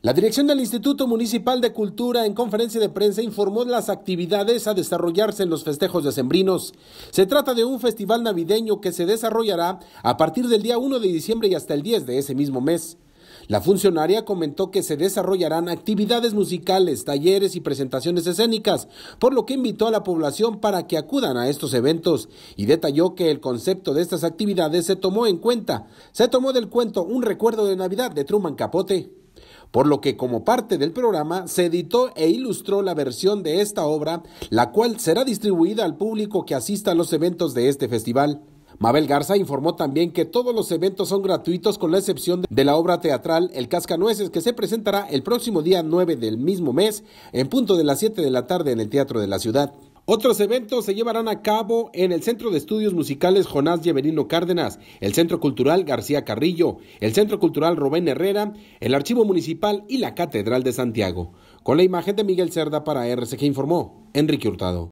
La dirección del Instituto Municipal de Cultura en conferencia de prensa informó las actividades a desarrollarse en los festejos de Sembrinos. Se trata de un festival navideño que se desarrollará a partir del día 1 de diciembre y hasta el 10 de ese mismo mes. La funcionaria comentó que se desarrollarán actividades musicales, talleres y presentaciones escénicas, por lo que invitó a la población para que acudan a estos eventos y detalló que el concepto de estas actividades se tomó en cuenta. Se tomó del cuento Un recuerdo de Navidad de Truman Capote por lo que como parte del programa se editó e ilustró la versión de esta obra, la cual será distribuida al público que asista a los eventos de este festival. Mabel Garza informó también que todos los eventos son gratuitos con la excepción de la obra teatral El Cascanueces que se presentará el próximo día 9 del mismo mes en punto de las 7 de la tarde en el Teatro de la Ciudad. Otros eventos se llevarán a cabo en el Centro de Estudios Musicales Jonás Yeverino Cárdenas, el Centro Cultural García Carrillo, el Centro Cultural Robén Herrera, el Archivo Municipal y la Catedral de Santiago. Con la imagen de Miguel Cerda para RCG informó Enrique Hurtado.